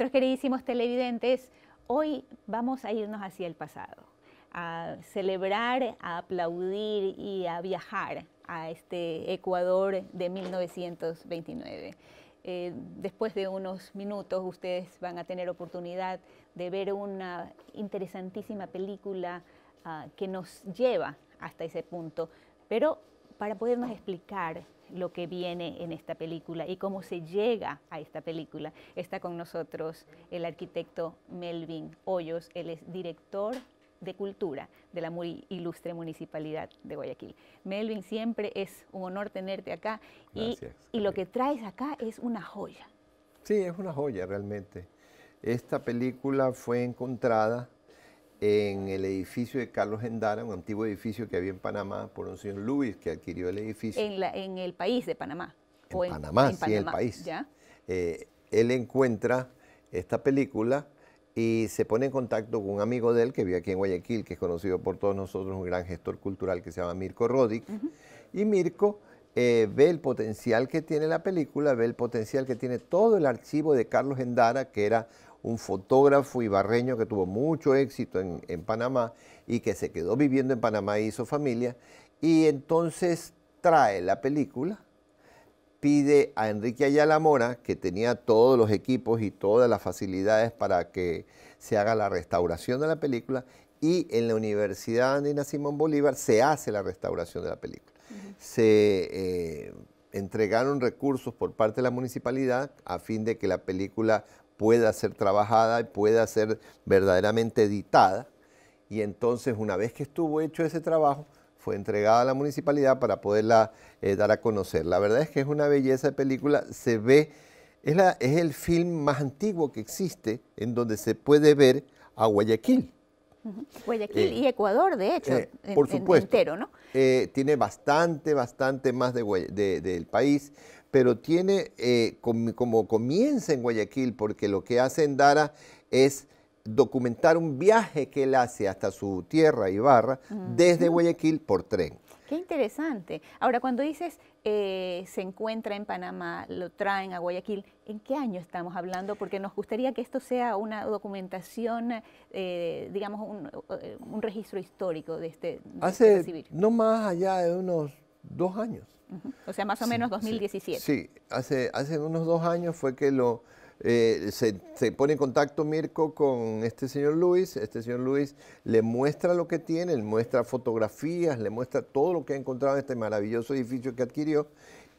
nuestros queridísimos televidentes, hoy vamos a irnos hacia el pasado, a celebrar, a aplaudir y a viajar a este Ecuador de 1929. Eh, después de unos minutos ustedes van a tener oportunidad de ver una interesantísima película ah, que nos lleva hasta ese punto. Pero para podernos explicar lo que viene en esta película y cómo se llega a esta película. Está con nosotros el arquitecto Melvin Hoyos, él es director de Cultura de la muy ilustre Municipalidad de Guayaquil. Melvin, siempre es un honor tenerte acá y, y lo que traes acá es una joya. Sí, es una joya realmente. Esta película fue encontrada en el edificio de Carlos Gendara, un antiguo edificio que había en Panamá por un señor Luis que adquirió el edificio. En, el país de Panamá. En, Panamá, sí, el país. Eh, él encuentra esta película y se pone en contacto con un amigo de él que vive aquí en Guayaquil, que es conocido por todos nosotros, un gran gestor cultural que se llama Mirko Rodic. Y Mirko eh, ve el potencial que tiene la película, ve el potencial que tiene todo el archivo de Carlos Endara, que era un fotógrafo ibarreño que tuvo mucho éxito en, Panamá y que se quedó viviendo en Panamá y hizo familia. Y entonces trae la película, pide a Enrique Ayala Mora, que tenía todos los equipos y todas las facilidades para que se haga la restauración de la película, y en la Universidad Andina Simón Bolívar se hace la restauración de la película. Se eh, entregaron recursos por parte de la municipalidad a fin de que la película pueda ser trabajada y pueda ser verdaderamente editada. Y entonces, una vez que estuvo hecho ese trabajo, fue entregada a la municipalidad para poderla eh, dar a conocer. La verdad es que es una belleza de película, se ve, es, la, es el film más antiguo que existe en donde se puede ver a Guayaquil. Guayaquil eh, y Ecuador, de hecho, eh, por supuesto. entero, ¿no? tiene bastante, bastante más de, de, del país pero tiene eh, como comienza en Guayaquil, porque lo que hace en Dara es documentar un viaje que él hace hasta su tierra, Ibarra, desde Guayaquil por tren. Qué interesante. Ahora, cuando dices eh, se encuentra en Panamá, lo traen a Guayaquil, ¿en qué año estamos hablando? Porque nos gustaría que esto sea una documentación, eh, digamos, un, registro histórico de este... De este Hace no más allá de unos dos años. O sea, más o menos 2017. Sí, hace, hace unos dos años fue que lo, eh, se, pone en contacto Mirko con este señor Luis, este señor Luis le muestra lo que tiene, le muestra fotografías, le muestra todo lo que ha encontrado en este maravilloso edificio que adquirió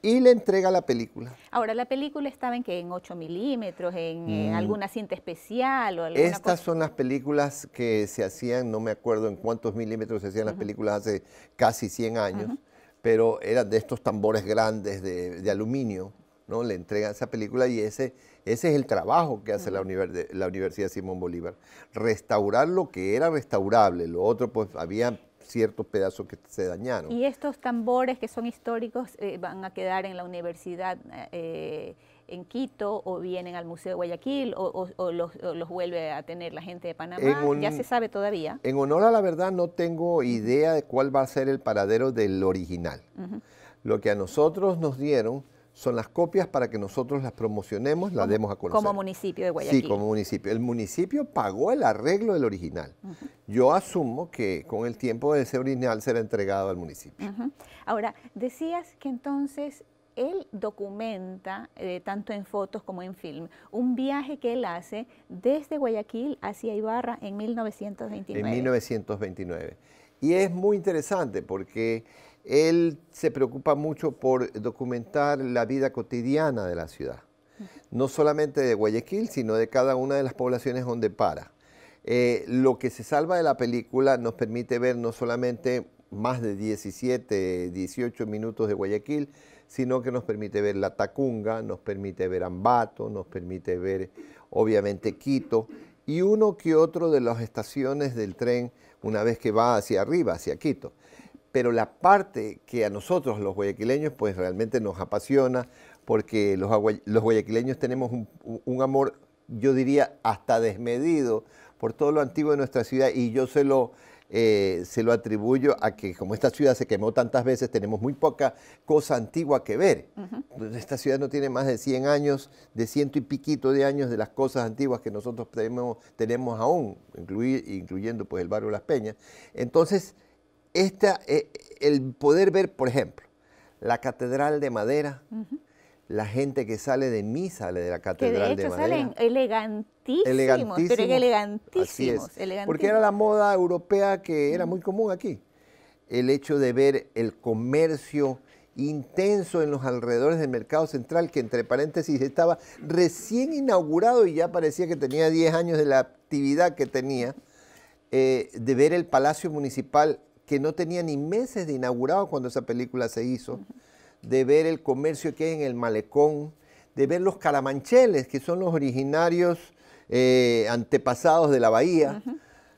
y le entrega la película. Ahora, la película estaba en qué, en 8 milímetros, en, eh, mm. alguna cinta especial o alguna Estas son las películas que se hacían, no me acuerdo en cuántos milímetros se hacían las películas hace casi 100 años pero era de estos tambores grandes de, aluminio, ¿no? Le entregan esa película y ese, ese es el trabajo que hace la, la Universidad Simón Bolívar. Restaurar lo que era restaurable, lo otro pues había ciertos pedazos que se dañaron. ¿Y estos tambores que son históricos eh, van a quedar en la universidad? Eh, en Quito o vienen al Museo de Guayaquil o, los, vuelve a tener la gente de Panamá? ya se sabe todavía. En honor a la verdad no tengo idea de cuál va a ser el paradero del original. Lo que a nosotros nos dieron son las copias para que nosotros las promocionemos, las demos a conocer. Como municipio de Guayaquil. Sí, como municipio. El municipio pagó el arreglo del original. Yo asumo que con el tiempo ese original será entregado al municipio. Ahora, decías que entonces él documenta, eh, tanto en fotos como en film, un viaje que él hace desde Guayaquil hacia Ibarra en 1929. En 1929. Y es muy interesante porque él se preocupa mucho por documentar la vida cotidiana de la ciudad, no solamente de Guayaquil, sino de cada una de las poblaciones donde para. Eh, lo que se salva de la película nos permite ver no solamente más de 17, 18 minutos de Guayaquil, sino que nos permite ver la Tacunga, nos permite ver Ambato, nos permite ver obviamente Quito y uno que otro de las estaciones del tren una vez que va hacia arriba, hacia Quito. Pero la parte que a nosotros los guayaquileños pues realmente nos apasiona porque los, guayaquileños tenemos un, un amor, yo diría, hasta desmedido por todo lo antiguo de nuestra ciudad y yo se lo eh, se lo atribuyo a que como esta ciudad se quemó tantas veces, tenemos muy poca cosa antigua que ver. Esta ciudad no tiene más de 100 años, de ciento y piquito de años de las cosas antiguas que nosotros tenemos, aún, incluyendo pues el barrio Las Peñas. Entonces, esta, eh, el poder ver, por ejemplo, la Catedral de Madera, la gente que sale de mí sale de la Catedral de, hecho, salen elegantísimos, Porque era la moda europea que era muy común aquí. El hecho de ver el comercio intenso en los alrededores del mercado central, que entre paréntesis estaba recién inaugurado y ya parecía que tenía 10 años de la actividad que tenía, eh, de ver el Palacio Municipal, que no tenía ni meses de inaugurado cuando esa película se hizo de ver el comercio que hay en el malecón, de ver los calamancheles, que son los originarios eh, antepasados de la bahía.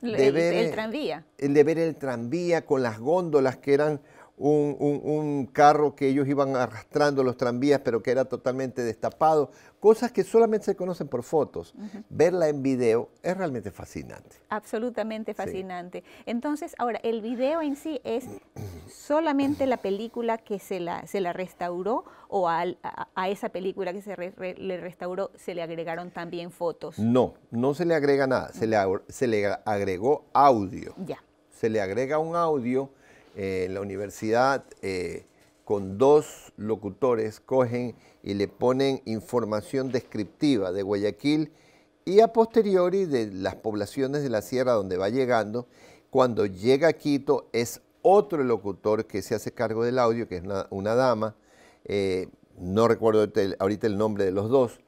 de ver, el eh, tranvía. El de ver el tranvía con las góndolas que eran un, un, carro que ellos iban arrastrando los tranvías, pero que era totalmente destapado. Cosas que solamente se conocen por fotos. Verla en video es realmente fascinante. Absolutamente fascinante. Entonces, ahora, el video en sí es solamente la película que se la, se la restauró o a, a, esa película que se le restauró se le agregaron también fotos. No, no se le agrega nada, se, le, se le agregó audio. Ya. Se le agrega un audio en eh, la universidad eh, con dos locutores cogen y le ponen información descriptiva de Guayaquil y a posteriori de las poblaciones de la sierra donde va llegando. Cuando llega a Quito es otro locutor que se hace cargo del audio, que es una, dama, eh, no recuerdo ahorita el nombre de los dos,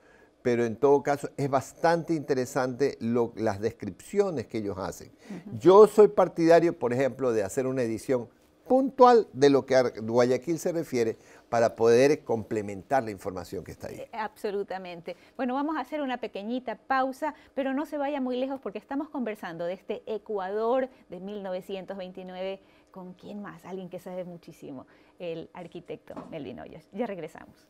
pero en todo caso es bastante interesante las descripciones que ellos hacen. Yo soy partidario, por ejemplo, de hacer una edición puntual de lo que a Guayaquil se refiere para poder complementar la información que está ahí. Eh, absolutamente. Bueno, vamos a hacer una pequeñita pausa, pero no se vaya muy lejos porque estamos conversando de este Ecuador de 1929 con quién más, alguien que sabe muchísimo, el arquitecto Melvin Hoyos. Ya regresamos.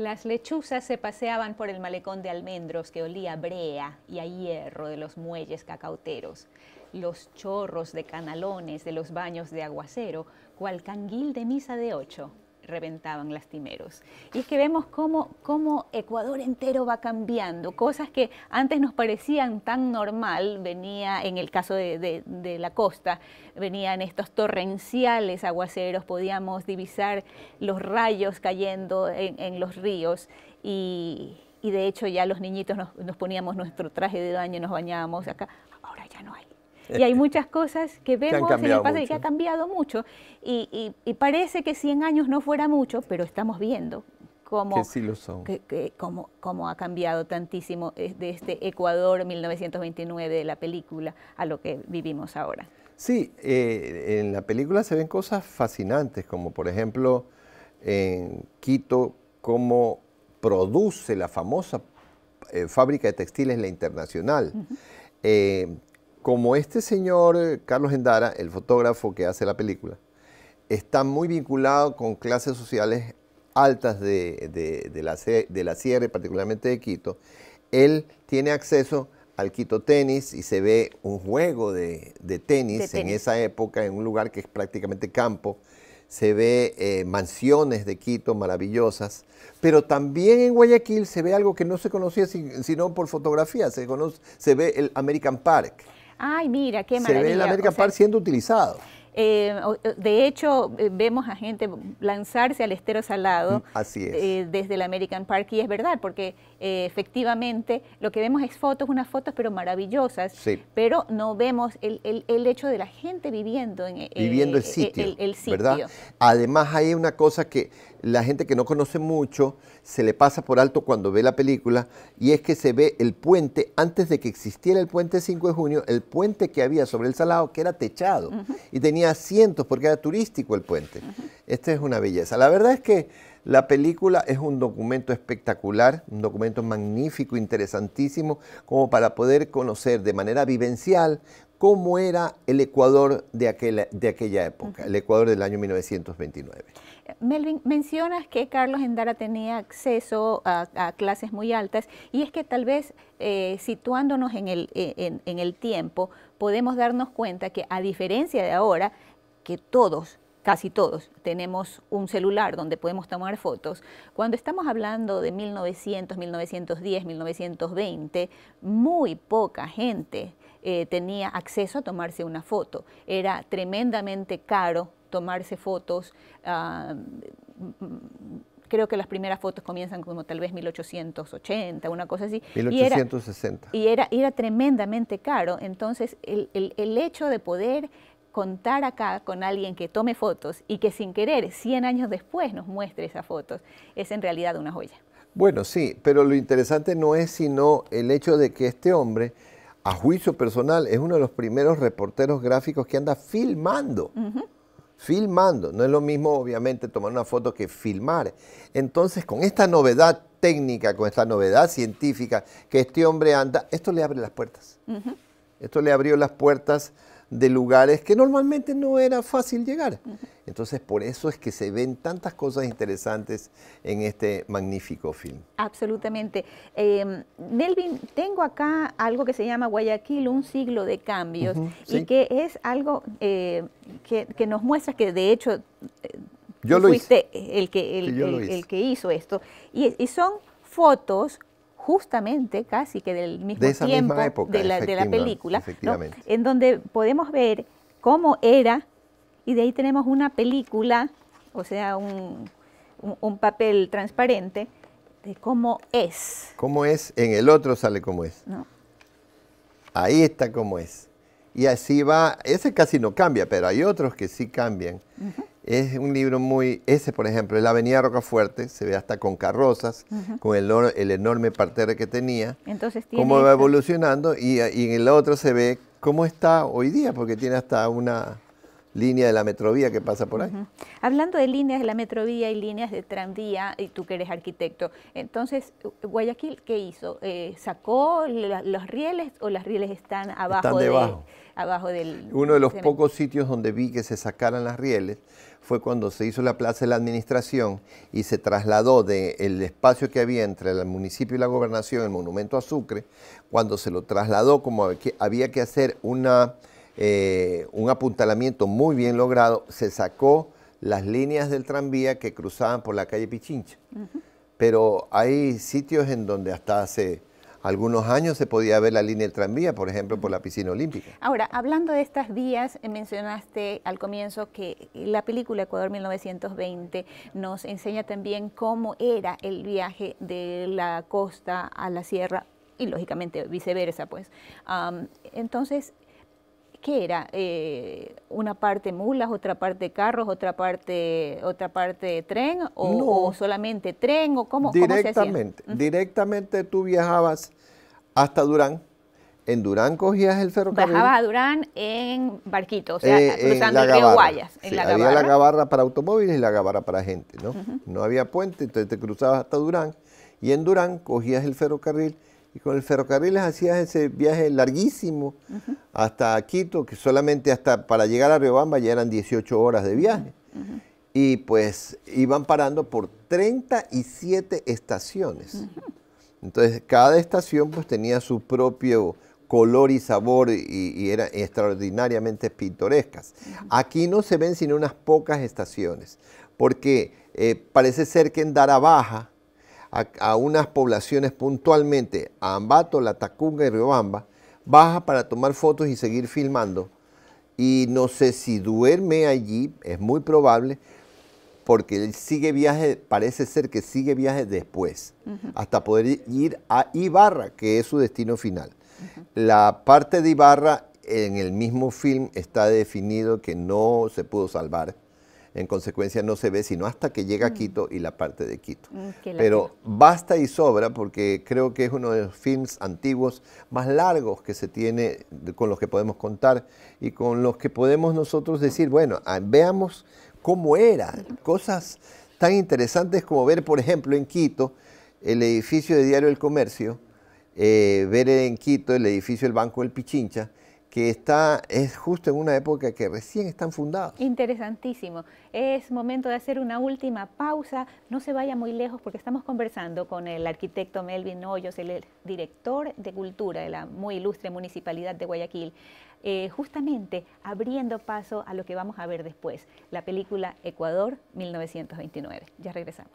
Las lechuzas se paseaban por el malecón de almendros que olía brea y a hierro de los muelles cacauteros. Los chorros de canalones de los baños de aguacero, cual canguil de misa de ocho, reventaban lastimeros. Y es que vemos cómo, Ecuador entero va cambiando, cosas que antes nos parecían tan normal, venía en el caso de, la costa, venían estos torrenciales aguaceros, podíamos divisar los rayos cayendo en, los ríos y, de hecho ya los niñitos nos, poníamos nuestro traje de baño, nos bañábamos acá. Ahora ya no hay y hay muchas cosas que vemos en el pasa y que ha cambiado mucho. Y, parece que 100 años no fuera mucho, pero estamos viendo cómo que ha cambiado tantísimo eh, de este Ecuador 1929 de la película a lo que vivimos ahora. Sí, eh, en la película se ven cosas fascinantes, como por ejemplo en Quito, cómo produce la famosa eh, fábrica de textiles La Internacional, como este señor eh, Carlos Endara, el fotógrafo que hace la película, está muy vinculado con clases sociales altas de, la, de la Sierra, particularmente de Quito, él tiene acceso al Quito Tenis y se ve un juego de, tenis, en esa época, en un lugar que es prácticamente campo. Se ve eh, mansiones de Quito maravillosas, pero también en Guayaquil se ve algo que no se conocía sino por fotografía, se, se ve el American Park ay, mira, qué maravilla. Se ve el American Park siendo utilizado. Eh, eh, de hecho, eh, vemos a gente lanzarse al estero salado mm, desde el American Park y es verdad, porque efectivamente lo que vemos es fotos, unas fotos pero maravillosas, sí. pero no vemos el, el, el, hecho de la gente viviendo en el sitio, el, el sitio. ¿verdad? Además hay una cosa que la gente que no conoce mucho se le pasa por alto cuando ve la película y es que se ve el puente, antes de que existiera el puente 5 de junio, el puente que había sobre el Salado que era techado y tenía asientos porque era turístico el puente. Esta es una belleza. La verdad es que la película es un documento espectacular, un documento magnífico, interesantísimo, como para poder conocer de manera vivencial cómo era el Ecuador de aquella, época, el Ecuador del año 1929. Melvin, mencionas que Carlos Endara tenía acceso a, clases muy altas y es que tal vez eh, situándonos en el, e, en el tiempo podemos darnos cuenta que a diferencia de ahora, que todos casi todos tenemos un celular donde podemos tomar fotos. Cuando estamos hablando de 1900, 1910, 1920, muy poca gente eh, tenía acceso a tomarse una foto. Era tremendamente caro tomarse fotos. Ah, mm, creo que las primeras fotos comienzan como tal vez 1880, una cosa así. 1860. Y era, era, tremendamente caro. Entonces, el, el, hecho de poder contar acá con alguien que tome fotos y que sin querer 100 años después nos muestre esas fotos, es en realidad una joya. Bueno, sí, pero lo interesante no es sino el hecho de que este hombre a juicio personal, es uno de los primeros reporteros gráficos que anda filmando. Filmando. No es lo mismo, obviamente, tomar una foto que filmar. Entonces, con esta novedad técnica, con esta novedad científica que este hombre anda, esto le abre las puertas. Esto le abrió las puertas de lugares que normalmente no era fácil llegar. Entonces, por eso es que se ven tantas cosas interesantes en este magnífico film. Absolutamente. Eh, tengo acá algo que se llama Guayaquil, un siglo de cambios, y que es algo eh, que, nos muestra que, de hecho, yo eh, lo fuiste hice. el que, el, que hizo esto. y, y son fotos justamente casi que del mismo tiempo época, de, la, película, en donde podemos ver cómo era, y de ahí tenemos una película, o sea, un, papel transparente de cómo es. Cómo es, en el otro sale cómo es. Ahí está cómo es. Y así va, ese casi no cambia, pero hay otros que sí cambian. Es un libro muy, ese por ejemplo, es la avenida Rocafuerte, se ve hasta con carrozas, con el, el, enorme parterre que tenía, Entonces, cómo va evolucionando y, y en el otro se ve cómo está hoy día, porque tiene hasta una línea de la metrovía que pasa por ahí. Hablando de líneas de la metrovía y líneas de tranvía, y tú que eres arquitecto, entonces, Guayaquil, ¿qué hizo? Eh, ¿Sacó los rieles o las rieles están abajo? De, abajo del... Uno de los pocos sitios donde vi que se sacaran las rieles fue cuando se hizo la Plaza de la Administración y se trasladó del espacio que había entre el municipio y la gobernación, el monumento a Sucre, cuando se lo trasladó como había que hacer una eh, un apuntalamiento muy bien logrado, se sacó las líneas del tranvía que cruzaban por la calle Pichincha. Pero hay sitios en donde hasta hace algunos años se podía ver la línea del tranvía, por ejemplo, por la piscina olímpica. Ahora, hablando de estas vías, eh, mencionaste al comienzo que la película Ecuador 1920 nos enseña también cómo era el viaje de la costa a la sierra y lógicamente viceversa, pues. entonces, ¿qué era? Eh, ¿Una parte mulas, otra parte carros, otra parte, otra parte tren o, solamente tren o cómo? Directamente, directamente tú viajabas hasta Durán. En Durán cogías el ferrocarril. Bajabas a Durán en barquito, o sea, eh, cruzando el Guayas. En la había la gabarra para automóviles y la gabarra para gente, ¿no? No había puente, entonces te cruzabas hasta Durán y en Durán cogías el ferrocarril y con el ferrocarril hacías ese viaje larguísimo hasta Quito, que solamente hasta para llegar a Riobamba ya eran 18 horas de viaje. Y pues iban parando por 37 estaciones. Entonces cada estación pues tenía su propio color y sabor y, eran extraordinariamente pintorescas. Aquí no se ven sino unas pocas estaciones, porque eh, parece ser que en Darabaja, a, unas poblaciones puntualmente, a Ambato, La Tacunga y Riobamba, baja para tomar fotos y seguir filmando. Y no sé si duerme allí, es muy probable, porque él sigue viaje, parece ser que sigue viaje después, hasta poder ir a Ibarra, que es su destino final. La parte de Ibarra en el mismo film está definido que no se pudo salvar en consecuencia no se ve sino hasta que llega mm. Quito y la parte de Quito. Mm, Pero basta y sobra porque creo que es uno de los films antiguos más largos que se tiene, con los que podemos contar y con los que podemos nosotros decir, bueno, ah, veamos cómo era, cosas tan interesantes como ver, por ejemplo, en Quito, el edificio de Diario del Comercio, eh, ver en Quito el edificio del Banco del Pichincha, que está, es justo en una época que recién están fundados. Interesantísimo. Es momento de hacer una última pausa. No se vaya muy lejos porque estamos conversando con el arquitecto Melvin Hoyos, el director de cultura de la muy ilustre Municipalidad de Guayaquil, eh, justamente abriendo paso a lo que vamos a ver después, la película Ecuador 1929. Ya regresamos.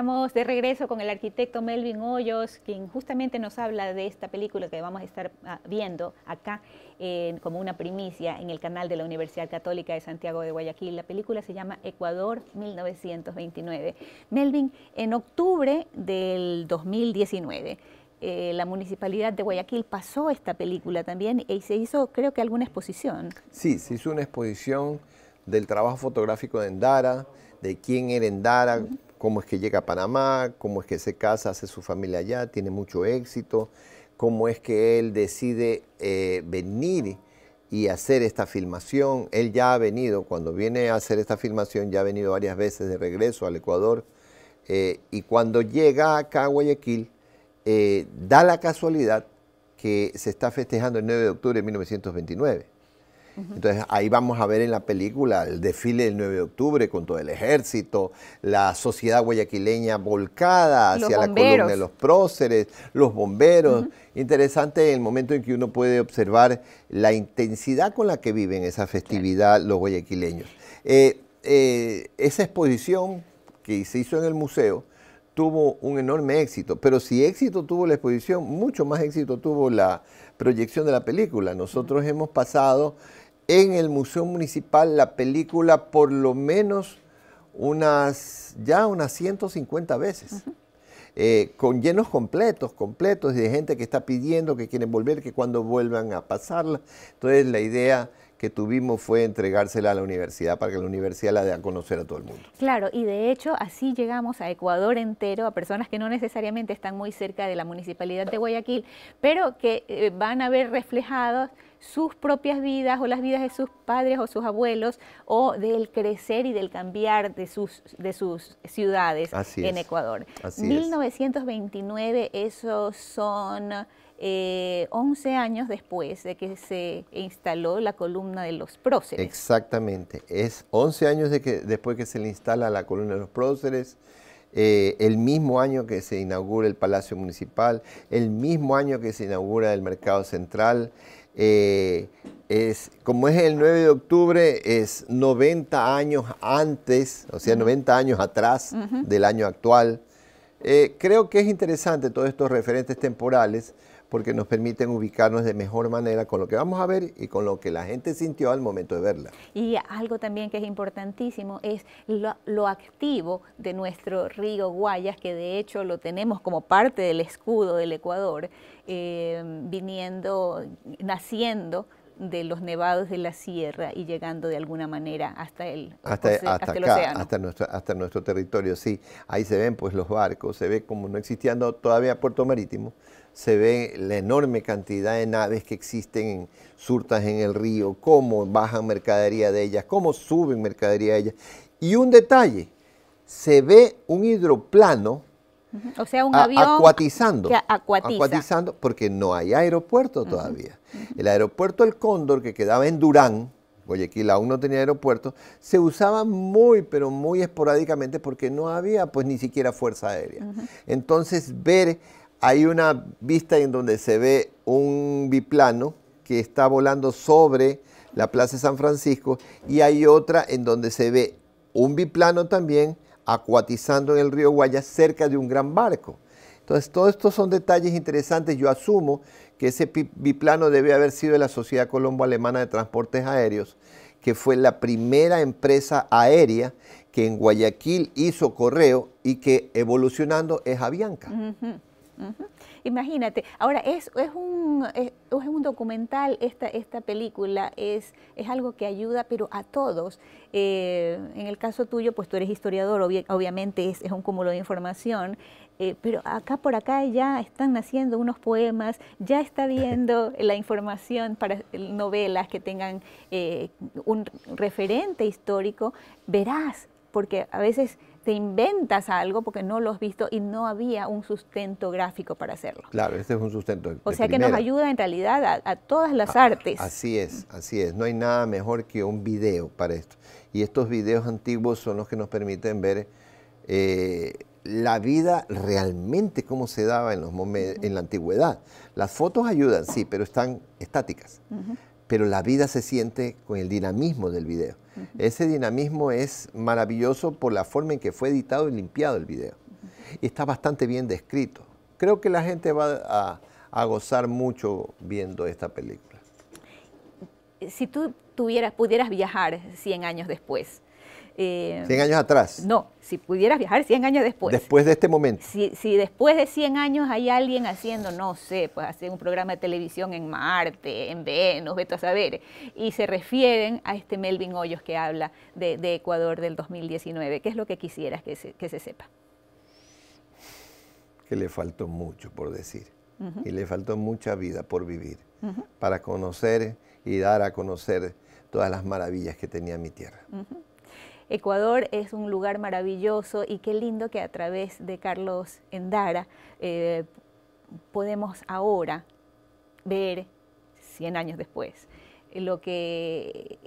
Estamos de regreso con el arquitecto Melvin Hoyos, quien justamente nos habla de esta película que vamos a estar ah, viendo acá como una primicia en el canal de la Universidad Católica de Santiago de Guayaquil. La película se llama Ecuador 1929. Melvin, en octubre del 2019. Eh, la municipalidad de Guayaquil pasó esta película también y se hizo, creo que, alguna exposición. Sí, se hizo una exposición del trabajo fotográfico de Endara, de quién era Endara, cómo es que llega a Panamá, cómo es que se casa, hace su familia allá, tiene mucho éxito, cómo es que él decide eh, venir y hacer esta filmación. Él ya ha venido, cuando viene a hacer esta filmación, ya ha venido varias veces de regreso al Ecuador. Eh, y cuando llega acá a Guayaquil, eh, da la casualidad que se está festejando el 9 de octubre de 1929. Entonces ahí vamos a ver en la película el desfile del 9 de octubre con todo el ejército, la sociedad guayaquileña volcada hacia la columna de los próceres, los bomberos. Interesante el momento en que uno puede observar la intensidad con la que viven esa festividad los guayaquileños. Eh, eh, esa exposición que se hizo en el museo tuvo un enorme éxito, pero si éxito tuvo la exposición, mucho más éxito tuvo la proyección de la película. Nosotros hemos pasado en el Museo Municipal la película por lo menos unas, ya unas 150 veces. Eh, con llenos completos, completos, de gente que está pidiendo, que quieren volver, que cuando vuelvan a pasarla. Entonces la idea que tuvimos fue entregársela a la universidad para que la universidad la dé a conocer a todo el mundo. Claro, y de hecho así llegamos a Ecuador entero, a personas que no necesariamente están muy cerca de la municipalidad de Guayaquil, pero que eh, van a ver reflejados sus propias vidas o las vidas de sus padres o sus abuelos o del crecer y del cambiar de sus, de sus ciudades en Ecuador. 1929, esos son 11 eh, años después de que se instaló la columna de los próceres. Exactamente, es 11 años de que, después que se le instala la columna de los próceres, eh, el mismo año que se inaugura el Palacio Municipal, el mismo año que se inaugura el Mercado Central. Eh, es, como es el 9 de octubre, es 90 años antes, o sea, 90 años atrás del año actual. creo que es interesante todos estos referentes temporales porque nos permiten ubicarnos de mejor manera con lo que vamos a ver y con lo que la gente sintió al momento de verla. Y algo también que es importantísimo es lo, activo de nuestro río Guayas, que de hecho lo tenemos como parte del escudo del Ecuador, eh, viniendo, naciendo de los nevados de la sierra y llegando de alguna manera hasta el, hasta, hasta, acá, Hasta nuestro, hasta nuestro territorio, sí. Ahí se ven pues los barcos, se ve como no existiendo todavía puerto marítimo, se ve la enorme cantidad de naves que existen surtas en el río, cómo bajan mercadería de ellas, cómo suben mercadería de ellas. Y un detalle, se ve un hidroplano o sea, un avión. Acuatizando. Acuatizando, porque no hay aeropuerto todavía. El aeropuerto El Cóndor, que quedaba en Durán, Guayaquil aún no tenía aeropuerto, se usaba muy, pero muy esporádicamente porque no había, pues, ni siquiera fuerza aérea. Entonces, ver, hay una vista en donde se ve un biplano que está volando sobre la Plaza de San Francisco y hay otra en donde se ve un biplano también acuatizando en el río Guaya cerca de un gran barco. Entonces, todos estos son detalles interesantes. Yo asumo que ese biplano debe haber sido de la Sociedad Colombo-Alemana de Transportes Aéreos, que fue la primera empresa aérea que en Guayaquil hizo correo y que evolucionando es Avianca. Imagínate, ahora es, un, es, un documental, esta, esta película es, es algo que ayuda, pero a todos. Eh, en el caso tuyo, pues tú eres historiador, obviamente es, un cúmulo de información, eh, pero acá por acá ya están naciendo unos poemas, ya está viendo la información para novelas que tengan eh, un referente histórico, verás, porque a veces te inventas algo porque no lo has visto y no había un sustento gráfico para hacerlo. Claro, este es un sustento. O sea que nos ayuda en realidad a, todas las ah, artes. Así es, así es. No hay nada mejor que un video para esto. Y estos videos antiguos son los que nos permiten ver eh, la vida realmente cómo se daba en, los en la antigüedad. Las fotos ayudan, sí, pero están estáticas pero la vida se siente con el dinamismo del video. Ese dinamismo es maravilloso por la forma en que fue editado y limpiado el video. Y está bastante bien descrito. Creo que la gente va a, gozar mucho viendo esta película. Si tú tuvieras, pudieras viajar 100 años después, 100 eh, años atrás. No, si pudieras viajar 100 años después. Después de este momento. Si, después de 100 años hay alguien haciendo, no sé, pues hacer un programa de televisión en Marte, en Venus, vete a saber, y se refieren a este Melvin Hoyos que habla de, Ecuador del 2019, ¿qué es lo que quisieras que se, sepa? Que le faltó mucho por decir y le faltó mucha vida por vivir para conocer y dar a conocer todas las maravillas que tenía mi tierra. Ecuador es un lugar maravilloso y qué lindo que a través de Carlos Endara eh, podemos ahora ver 100 años después lo que,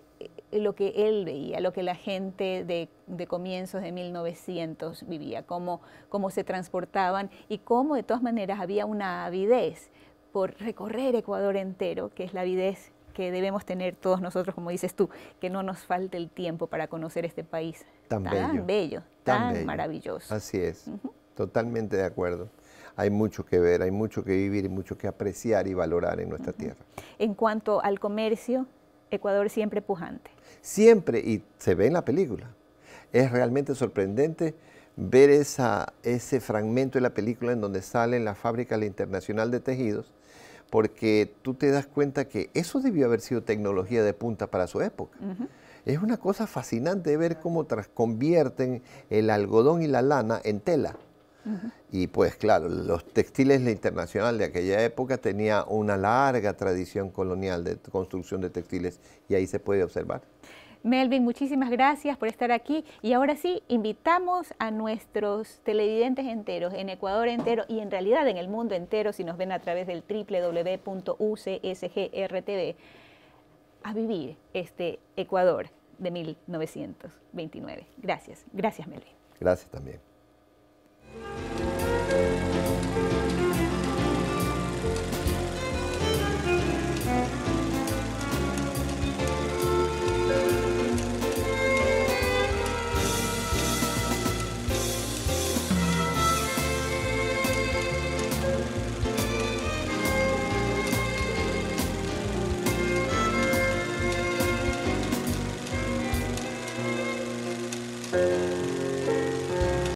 lo que él veía, lo que la gente de, comienzos de 1900 vivía, cómo, cómo se transportaban y cómo de todas maneras había una avidez por recorrer Ecuador entero, que es la avidez que debemos tener todos nosotros, como dices tú, que no nos falte el tiempo para conocer este país tan, bello, tan, maravilloso. Así es, totalmente de acuerdo. Hay mucho que ver, hay mucho que vivir y mucho que apreciar y valorar en nuestra tierra. En cuanto al comercio, Ecuador siempre pujante. Siempre, y se ve en la película. Es realmente sorprendente ver esa, ese fragmento de la película en donde sale en la fábrica la Internacional de Tejidos, porque tú te das cuenta que eso debió haber sido tecnología de punta para su época. Es una cosa fascinante ver cómo convierten el algodón y la lana en tela. Y pues claro, los textiles la internacional de aquella época tenía una larga tradición colonial de construcción de textiles y ahí se puede observar. Melvin, muchísimas gracias por estar aquí y ahora sí, invitamos a nuestros televidentes enteros en Ecuador entero y en realidad en el mundo entero si nos ven a través del www.ucsgrtv a vivir este Ecuador de 1929. Gracias, gracias Melvin. Gracias también.